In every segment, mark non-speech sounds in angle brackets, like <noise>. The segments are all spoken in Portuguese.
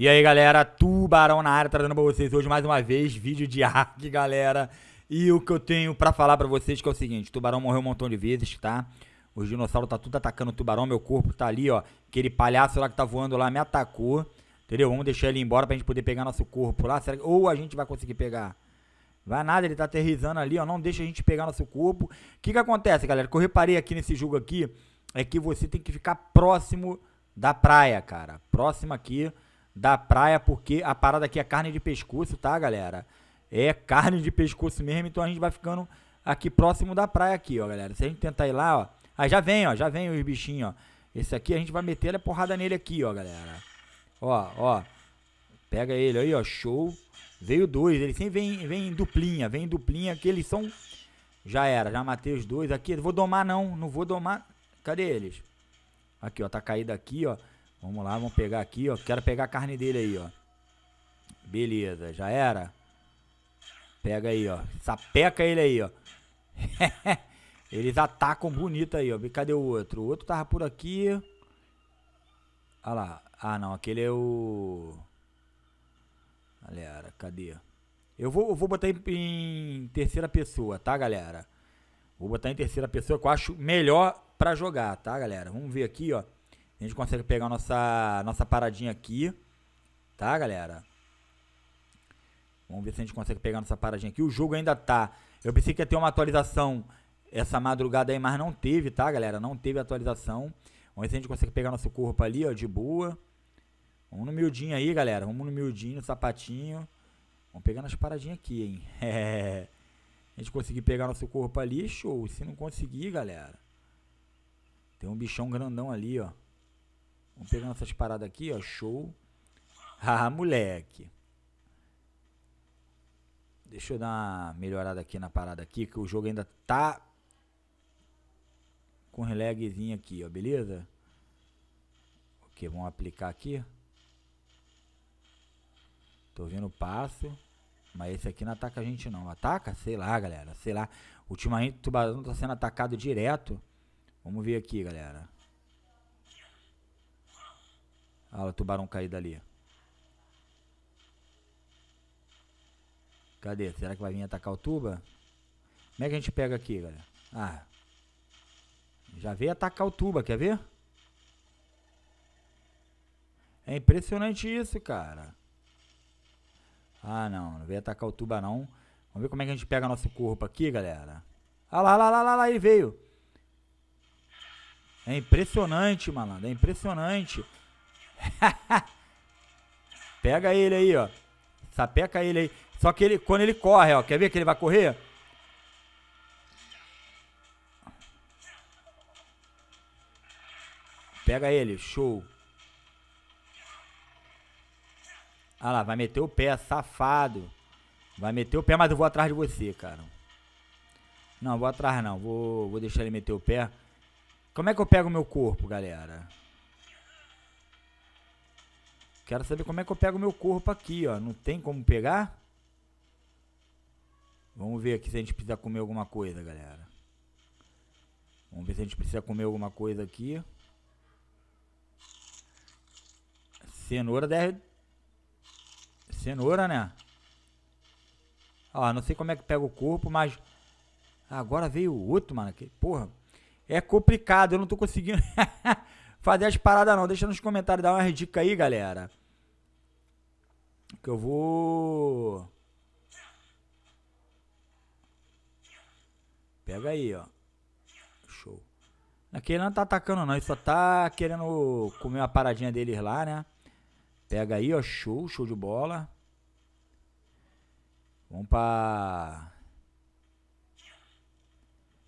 E aí, galera, Tubarão na área, trazendo pra vocês hoje mais uma vez vídeo de hack, galera. E o que eu tenho pra falar pra vocês que é o seguinte, tubarão morreu um montão de vezes, tá? Os dinossauros tá tudo atacando o tubarão, meu corpo tá ali, ó. Aquele palhaço lá que tá voando lá me atacou, entendeu? Vamos deixar ele embora pra gente poder pegar nosso corpo lá, que... ou a gente vai conseguir pegar... Vai nada, ele tá aterrizando ali, ó, não deixa a gente pegar nosso corpo. O que que acontece, galera? O que eu reparei aqui nesse jogo aqui, é que você tem que ficar próximo da praia, cara. Próximo aqui da praia, porque a parada aqui é carne de pescoço, tá, galera? É carne de pescoço mesmo, então a gente vai ficando aqui próximo da praia aqui, ó, galera. Se a gente tentar ir lá, ó, aí ah, já vem, ó, já vem os bichinhos, ó. Esse aqui a gente vai meter a é porrada nele aqui, ó, galera. Ó, ó. Pega ele aí, ó, show. Veio dois, ele sempre vem, vem em duplinha, vem em duplinha, que eles são... Já era, já matei os dois aqui. Vou domar não, não vou domar. Cadê eles? Aqui, ó, tá caído aqui, ó. Vamos lá, vamos pegar aqui, ó. Quero pegar a carne dele aí, ó. Beleza, já era. Pega aí, ó. Sapeca ele aí, ó. <laughs> Eles atacam tá bonito aí, ó. Cadê o outro? O outro tava por aqui. Olha lá. Ah, não. Aquele é o... Galera, cadê? Eu vou, eu vou botar em, em terceira pessoa, tá, galera? Vou botar em terceira pessoa, que eu acho melhor pra jogar, tá, galera? Vamos ver aqui, ó. A gente consegue pegar nossa, nossa paradinha aqui. Tá, galera? Vamos ver se a gente consegue pegar nossa paradinha aqui. O jogo ainda tá. Eu pensei que ia ter uma atualização essa madrugada aí, mas não teve, tá, galera? Não teve atualização. Vamos ver se a gente consegue pegar nosso corpo ali, ó, de boa. Vamos no miudinho aí, galera. Vamos no miudinho, no sapatinho. Vamos pegar nossa paradinhas aqui, hein? É. <laughs> A gente conseguir pegar nosso corpo ali, show. Se não conseguir, galera. Tem um bichão grandão ali, ó. Vamos pegando essas paradas aqui, ó. Show. Ah, moleque. Deixa eu dar uma melhorada aqui na parada aqui, que o jogo ainda tá com um aqui, ó, beleza? Ok, vamos aplicar aqui. Tô vendo o passo. Mas esse aqui não ataca a gente não. Ataca? Sei lá, galera. Sei lá. Ultimamente o Tubarão tá sendo atacado direto. Vamos ver aqui, galera. Olha ah, o tubarão caído ali. Cadê? Será que vai vir atacar o tuba? Como é que a gente pega aqui, galera? Ah. Já veio atacar o tuba, quer ver? É impressionante isso, cara. Ah, não. Não veio atacar o tuba, não. Vamos ver como é que a gente pega nosso corpo aqui, galera. Ah lá, lá, lá, lá, lá, ele veio. É impressionante, malandro. É impressionante. <laughs> Pega ele aí, ó. Sapeca ele aí. Só que ele, quando ele corre, ó. Quer ver que ele vai correr? Pega ele, show. Ah lá, vai meter o pé, safado. Vai meter o pé, mas eu vou atrás de você, cara. Não, vou atrás não. Vou, vou deixar ele meter o pé. Como é que eu pego meu corpo, galera? Quero saber como é que eu pego meu corpo aqui, ó. Não tem como pegar? Vamos ver aqui se a gente precisa comer alguma coisa, galera. Vamos ver se a gente precisa comer alguma coisa aqui. Cenoura deve... Cenoura, né? Ó, não sei como é que pega o corpo, mas... Agora veio outro, mano. Que... Porra, é complicado. Eu não tô conseguindo <laughs> fazer as paradas, não. Deixa nos comentários, dá uma dica aí, galera. Que eu vou. Pega aí, ó. Show. Aquele é não tá atacando, não. Ele só tá querendo comer uma paradinha deles lá, né? Pega aí, ó. Show, show de bola. Vamos pra.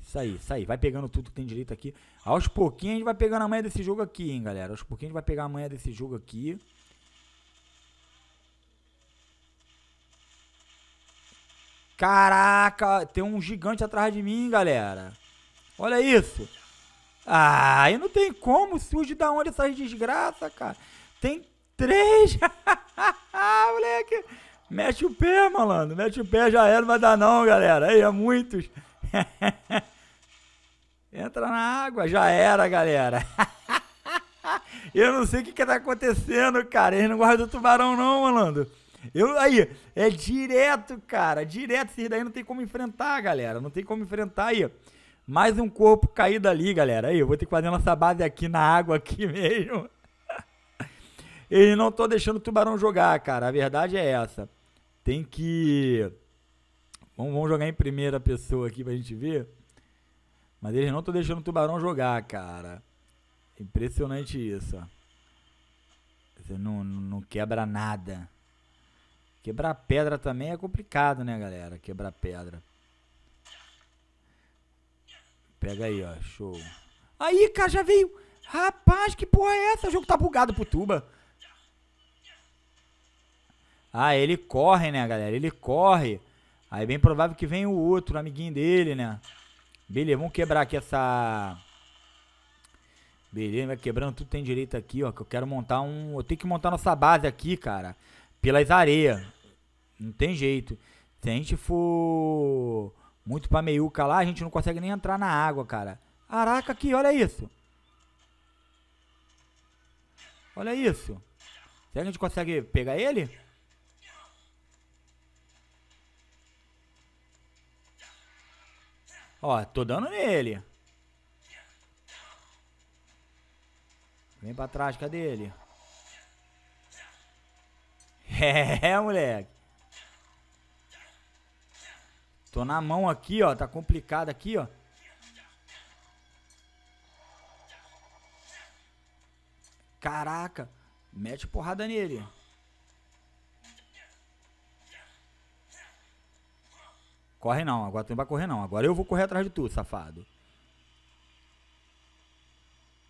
Isso aí, isso aí. Vai pegando tudo que tem direito aqui. Aos pouquinhos a gente vai pegando a manha desse jogo aqui, hein, galera. Aos pouquinhos a gente vai pegar a manha desse jogo aqui. Caraca, tem um gigante atrás de mim, galera. Olha isso. Ah, e não tem como. Surge da onde essas desgraças, cara. Tem três. <laughs> moleque. Mete o pé, malandro. Mete o pé, já era. Não vai dar não, galera. Aí, é muitos. <laughs> Entra na água. Já era, galera. <laughs> Eu não sei o que, que tá acontecendo, cara. Eles não guardam o tubarão, não, malandro. Eu, aí, é direto, cara, direto. Esses daí não tem como enfrentar, galera. Não tem como enfrentar aí. Mais um corpo caído ali, galera. Aí, eu vou ter que fazer nossa base aqui na água aqui <laughs> mesmo. E não tô deixando o tubarão jogar, cara. A verdade é essa. Tem que... Vamos, jogar em primeira pessoa aqui pra gente ver. Mas eles não estão deixando o tubarão jogar, cara. Impressionante isso, ó. Você não, não quebra nada. Quebrar pedra também é complicado, né, galera? Quebrar pedra. Pega aí, ó. Show. Aí, cara, já veio. Rapaz, que porra é essa? O jogo tá bugado pro tuba. Ah, ele corre, né, galera? Ele corre. Aí é bem provável que venha o outro, o amiguinho dele, né? Beleza, vamos quebrar aqui essa... Beleza, vai quebrando tudo tem direito aqui, ó. Que eu quero montar um... Eu tenho que montar nossa base aqui, cara pelas areias. Não tem jeito. Se a gente for muito pra meiuca lá, a gente não consegue nem entrar na água, cara. Araca aqui, olha isso. Olha isso. Será que a gente consegue pegar ele? Ó, tô dando nele. Vem pra trás, cadê ele? <laughs> É, moleque. Tô na mão aqui, ó. Tá complicado aqui, ó. Caraca. Mete porrada nele. Corre não. Agora tu não vai correr não. Agora eu vou correr atrás de tu, safado.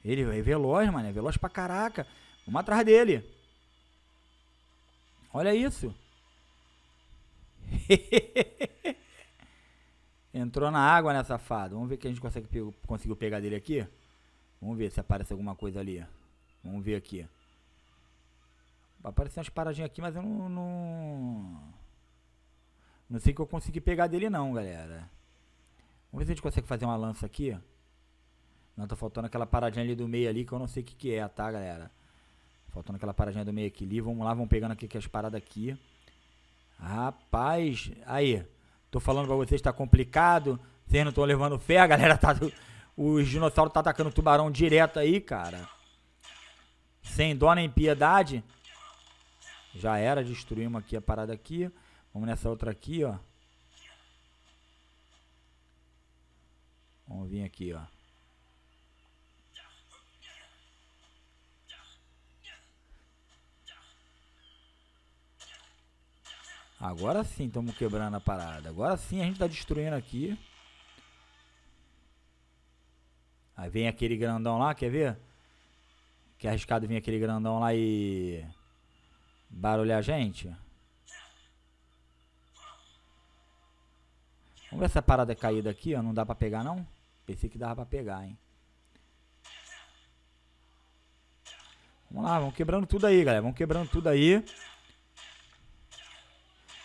Ele é veloz, mano. É veloz pra caraca. Vamos atrás dele. Olha isso. <laughs> Entrou na água, né, safado? Vamos ver que a gente consegue pe conseguiu pegar dele aqui. Vamos ver se aparece alguma coisa ali. Vamos ver aqui. Apareceu umas paradinhas aqui, mas eu não, não... Não sei que eu consegui pegar dele não, galera. Vamos ver se a gente consegue fazer uma lança aqui. Não, tá faltando aquela paradinha ali do meio ali que eu não sei o que que é, tá, galera? Faltando aquela paradinha do meio equilíbrio. Vamos lá, vamos pegando aqui que as paradas aqui. Rapaz, aí. Tô falando pra vocês, tá complicado. Vocês não estão levando fé, a galera tá. Os dinossauros tá atacando o tubarão direto aí, cara. Sem dó nem piedade. Já era, destruímos aqui a parada aqui. Vamos nessa outra aqui, ó. Vamos vir aqui, ó. Agora sim estamos quebrando a parada. Agora sim a gente está destruindo aqui. Aí vem aquele grandão lá, quer ver? Que é arriscado vir aquele grandão lá e barulhar a gente. Vamos ver essa parada é caída aqui, ó. Não dá pra pegar, não? Pensei que dava pra pegar, hein. Vamos lá, vamos quebrando tudo aí, galera. Vamos quebrando tudo aí.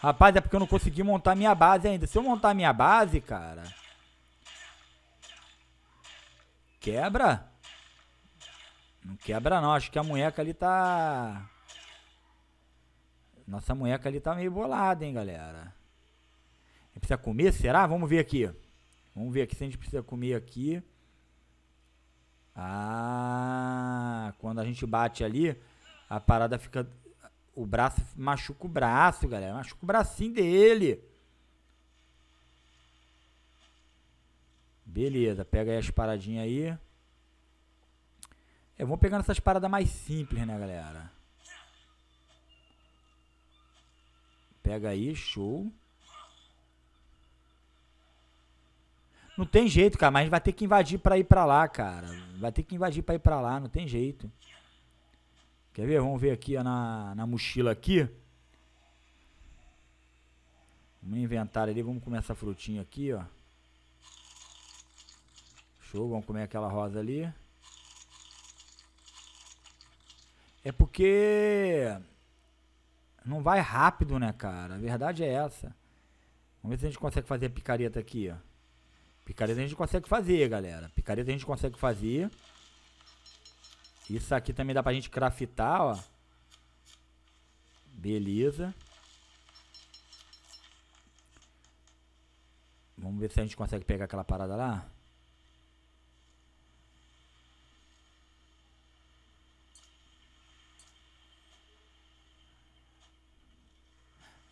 Rapaz, é porque eu não consegui montar minha base ainda. Se eu montar minha base, cara... Quebra? Não quebra não, acho que a munheca ali tá... Nossa munheca ali tá meio bolada, hein, galera. precisa comer, será? Vamos ver aqui. Vamos ver aqui se a gente precisa comer aqui. Ah, quando a gente bate ali, a parada fica o braço machuca o braço, galera. Machuca o bracinho dele. Beleza, pega aí as paradinhas aí. Eu é, vou pegando essas paradas mais simples, né, galera? Pega aí, show. Não tem jeito, cara, mas vai ter que invadir pra ir pra lá, cara. Vai ter que invadir pra ir pra lá, não tem jeito. Quer ver? Vamos ver aqui na, na mochila aqui. Vamos inventar ali, vamos comer essa frutinha aqui, ó. Show, vamos comer aquela rosa ali. É porque não vai rápido, né, cara? A verdade é essa. Vamos ver se a gente consegue fazer a picareta aqui, ó. Picareta a gente consegue fazer, galera. Picareta a gente consegue fazer. Isso aqui também dá pra gente craftar, ó. Beleza. Vamos ver se a gente consegue pegar aquela parada lá.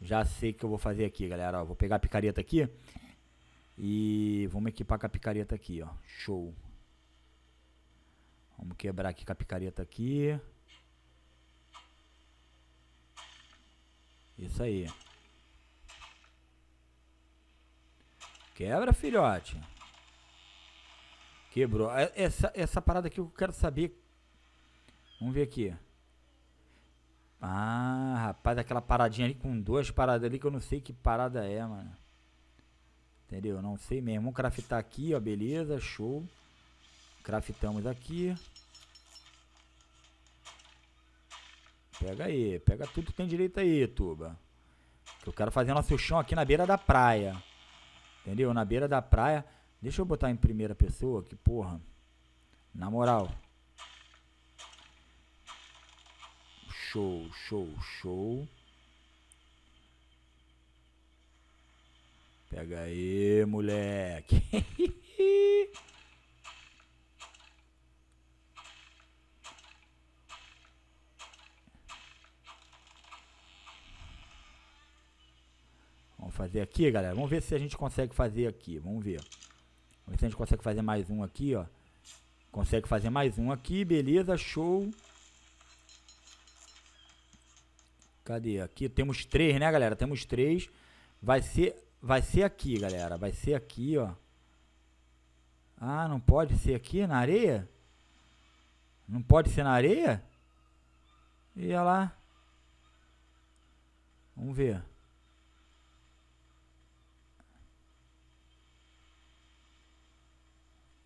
Já sei o que eu vou fazer aqui, galera. Ó, vou pegar a picareta aqui. E vamos equipar com a picareta aqui, ó. Show. Vamos quebrar aqui com a picareta aqui. Isso aí. Quebra, filhote. Quebrou. É, essa, essa parada aqui eu quero saber. Vamos ver aqui. Ah, rapaz, aquela paradinha ali com duas paradas ali que eu não sei que parada é, mano. Entendeu? Não sei mesmo. Vamos craftar aqui, ó. Beleza, show. Craftamos aqui. Pega aí, pega tudo que tem direito aí, Tuba. Que eu quero fazer nosso chão aqui na beira da praia. Entendeu? Na beira da praia. Deixa eu botar em primeira pessoa, que porra. Na moral. Show, show, show. Pega aí, moleque. <laughs> Vamos fazer aqui, galera. Vamos ver se a gente consegue fazer aqui. Vamos ver. Vamos ver se a gente consegue fazer mais um aqui, ó. Consegue fazer mais um aqui, beleza, show. Cadê? Aqui temos três, né, galera? Temos três. Vai ser, vai ser aqui, galera. Vai ser aqui, ó. Ah, não pode ser aqui na areia? Não pode ser na areia? E lá. Vamos ver.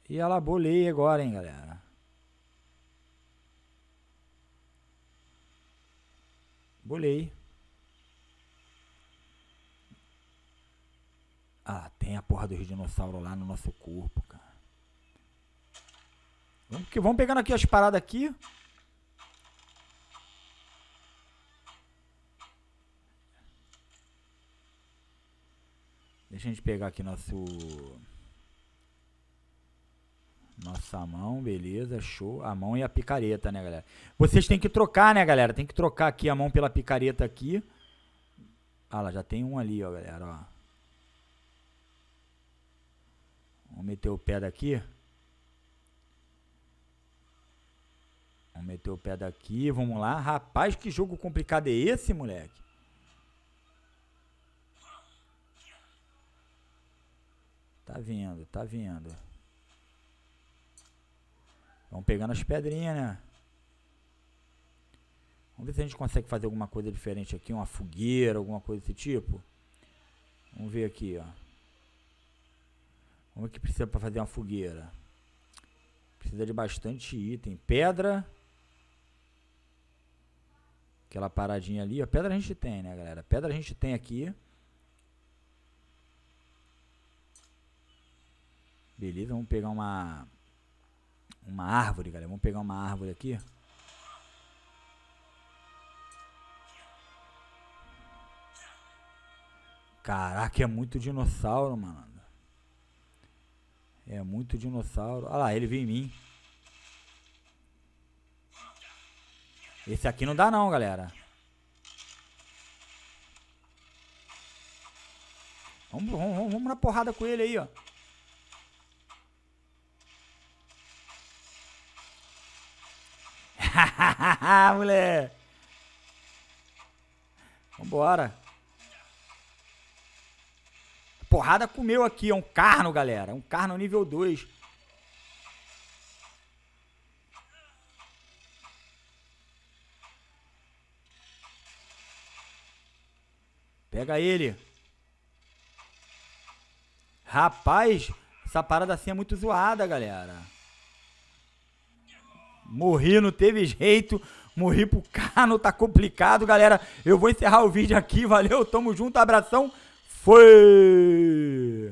E ela bolei agora, hein, galera. Bolei. Ah, tem a porra dos dinossauros lá no nosso corpo, cara. Vamos, que, vamos pegando aqui as paradas aqui. Deixa a gente pegar aqui nosso... Nossa mão, beleza, show. A mão e a picareta, né, galera? Vocês têm que trocar, né, galera? Tem que trocar aqui a mão pela picareta aqui. Ah lá, já tem um ali, ó, galera, ó. Vamos meter o pé daqui. Vamos meter o pé daqui, vamos lá. Rapaz, que jogo complicado é esse, moleque? Tá vindo, tá vindo. Vamos pegando as pedrinhas, né? Vamos ver se a gente consegue fazer alguma coisa diferente aqui, uma fogueira, alguma coisa desse tipo. Vamos ver aqui, ó. Como é o que precisa para fazer uma fogueira. Precisa de bastante item. Pedra. Aquela paradinha ali. A pedra a gente tem, né, galera? Pedra a gente tem aqui. Beleza, vamos pegar uma uma árvore, galera. Vamos pegar uma árvore aqui. Caraca, é muito dinossauro, mano. É muito dinossauro. Olha lá, ele veio em mim. Esse aqui não dá não, galera. Vamos, vamos, vamos na porrada com ele aí, ó. Ah, mulher! Vambora. Porrada comeu aqui, é um carno, galera. É um carno nível 2. Pega ele. Rapaz, essa parada assim é muito zoada, galera. Morri, não teve jeito. Morri pro cano, tá complicado, galera. Eu vou encerrar o vídeo aqui. Valeu, tamo junto, abração. Foi!